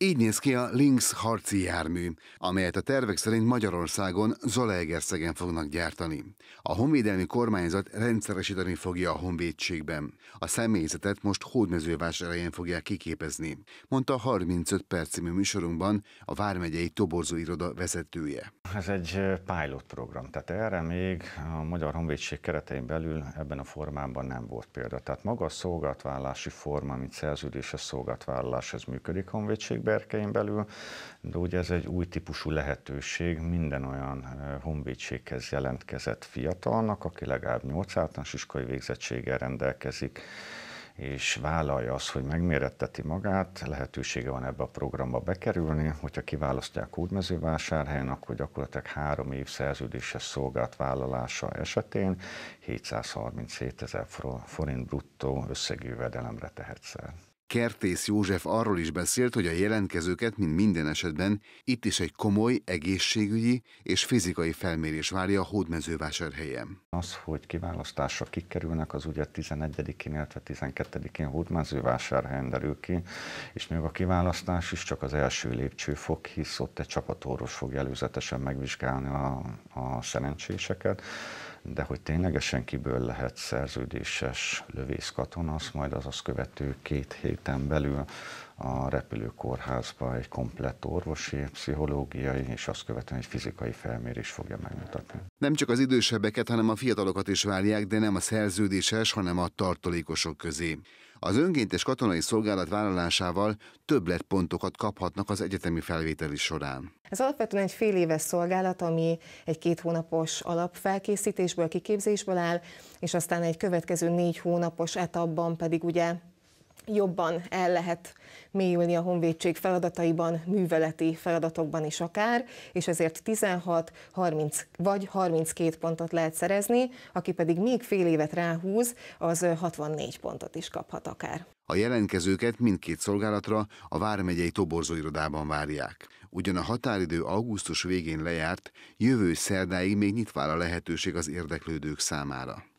Így néz ki a Lynx harci jármű, amelyet a tervek szerint Magyarországon Zalaegerszegen fognak gyártani. A honvédelmi kormányzat rendszeresíteni fogja a honvédségben. A személyzetet most hódmezővásárhelyen fogják kiképezni, mondta a 35 perc műsorunkban a Vármegyei Toborzóiroda vezetője. Ez egy pilot program, tehát erre még a Magyar Honvédség keretein belül ebben a formában nem volt példa. Tehát maga a szolgatvállalási forma, mint szerződéses szolgatvállás, ez működik honvédségben, berkein belül, de ugye ez egy új típusú lehetőség minden olyan honvédséghez jelentkezett fiatalnak, aki legalább 8 általános iskolai végzettséggel rendelkezik, és vállalja azt, hogy megméretteti magát, lehetősége van ebbe a programba bekerülni, hogyha kiválasztják Hódmezővásárhelyen, akkor gyakorlatilag három év szerződéses szolgált vállalása esetén 737 ezer forint bruttó összegű vedelemre tehetsz el. Kertész József arról is beszélt, hogy a jelentkezőket, mint minden esetben, itt is egy komoly egészségügyi és fizikai felmérés várja a hódmezővásárhelyen. Az, hogy kiválasztásra kikerülnek, az ugye 11-én, illetve 12-én hódmezővásárhelyen derül ki, és még a kiválasztás is csak az első lépcsőfok, hisz ott egy csapatorvos fog előzetesen megvizsgálni a, a szerencséseket de hogy ténylegesen kiből lehet szerződéses lövészkatona, az majd az azt követő két héten belül a repülőkórházba egy komplett orvosi, pszichológiai és azt követően egy fizikai felmérés fogja megmutatni. Nem csak az idősebbeket, hanem a fiatalokat is várják, de nem a szerződéses, hanem a tartalékosok közé. Az önként és katonai szolgálat vállalásával többletpontokat kaphatnak az egyetemi felvételi során. Ez alapvetően egy fél éves szolgálat, ami egy két hónapos alapfelkészítésből, kiképzésből áll, és aztán egy következő négy hónapos etapban pedig ugye jobban el lehet mélyülni a honvédség feladataiban, műveleti feladatokban is akár, és ezért 16, 30 vagy 32 pontot lehet szerezni, aki pedig még fél évet ráhúz, az 64 pontot is kaphat akár. A jelentkezőket mindkét szolgálatra a Vármegyei Toborzóirodában várják. Ugyan a határidő augusztus végén lejárt, jövő szerdáig még nyitva a lehetőség az érdeklődők számára.